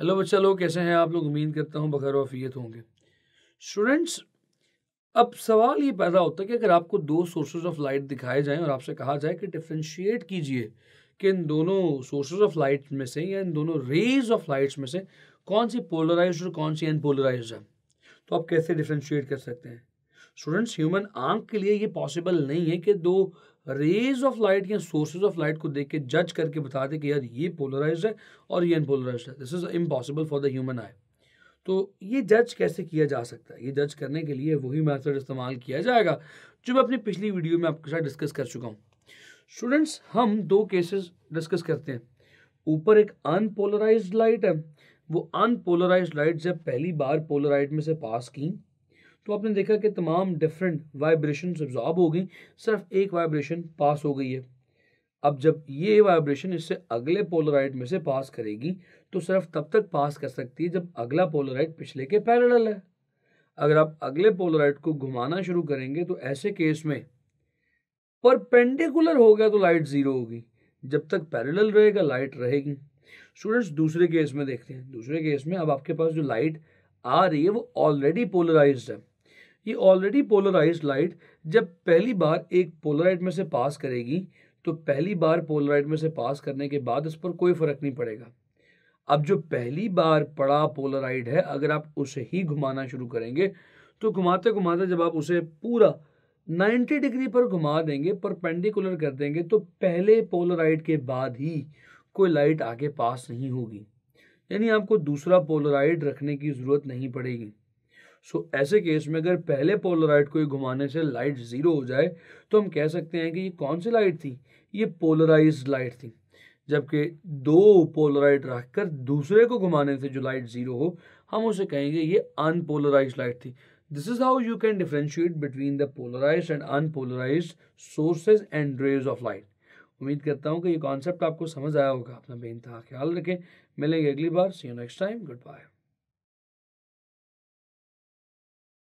hello बच्चा लोग कैसे हैं आप लोग उम्मीद करता हूँ बखैर वफीयत होंगे स्टूडेंट्स अब सवाल ये पैदा होता है कि अगर आपको दो सोर्सेज ऑफ लाइट दिखाए जाएं और आपसे कहा जाए कि डिफ्रेंशिएट कीजिए कि इन दोनों सोर्सेज ऑफ लाइट में से या इन दोनों रेज ऑफ लाइट्स में से कौन सी पोलराइज और कौन सी अनपोलराइज है तो आप कैसे डिफ्रेंशिएट कर सकते हैं स्टूडेंट्स ह्यूमन आंख के लिए ये पॉसिबल नहीं है कि दो रेज ऑफ लाइट या सोर्सेज ऑफ लाइट को देख के जज करके बता दे कि यार ये पोलराइज है और ये अनपोलराइज है this is impossible for the human eye तो ये जज कैसे किया जा सकता है ये जज करने के लिए वही मैथड इस्तेमाल किया जाएगा जो मैं अपनी पिछली वीडियो में आपके साथ डिस्कस कर चुका हूँ स्टूडेंट्स हम दो केसेस डिस्कस करते हैं ऊपर एक अनपोलराइज लाइट है वो अनपोलराइज लाइट जब पहली बार पोलराइट में से पास की तो आपने देखा कि तमाम डिफरेंट वाइब्रेशन ऑब्जॉर्ब हो गई सिर्फ एक वाइब्रेशन पास हो गई है अब जब ये वाइब्रेशन इससे अगले पोलराइट में से पास करेगी तो सिर्फ तब तक पास कर सकती है जब अगला पोलराइट पिछले के पैरल है अगर आप अगले पोलराइट को घुमाना शुरू करेंगे तो ऐसे केस में परपेंडिकुलर हो गया तो लाइट ज़ीरो होगी जब तक पैरेलल रहेगा लाइट रहेगी स्टूडेंट्स दूसरे केस में देखते हैं दूसरे केस में अब आपके पास जो लाइट आ रही है वो ऑलरेडी पोलराइज्ड है ये ऑलरेडी पोलराइज लाइट जब पहली बार एक पोलराइट में से पास करेगी तो पहली बार पोलराइट में से पास करने के बाद इस पर कोई फ़र्क नहीं पड़ेगा अब जो पहली बार पड़ा पोलराइड है अगर आप उसे ही घुमाना शुरू करेंगे तो घुमाते घुमाते जब आप उसे पूरा 90 डिग्री पर घुमा देंगे पर पेंडिकुलर कर देंगे तो पहले पोलराइड के बाद ही कोई लाइट आगे पास नहीं होगी यानी आपको दूसरा पोलराइड रखने की ज़रूरत नहीं पड़ेगी सो so, ऐसे केस में अगर पहले पोलराइट को घुमाने से लाइट ज़ीरो हो जाए तो हम कह सकते हैं कि ये कौन सी लाइट थी ये पोलराइज लाइट थी जबकि दो पोलराइट रखकर दूसरे को घुमाने से जो लाइट ज़ीरो हो हम उसे कहेंगे ये अनपोलराइज लाइट थी this is how you can differentiate between the polarize and unpolarize sources and rays of light उम्मीद करता हूँ कि ये कॉन्सेप्ट आपको समझ आया होगा अपना बेनतहा ख्याल रखें मिलेंगे अगली बार see you next time good bye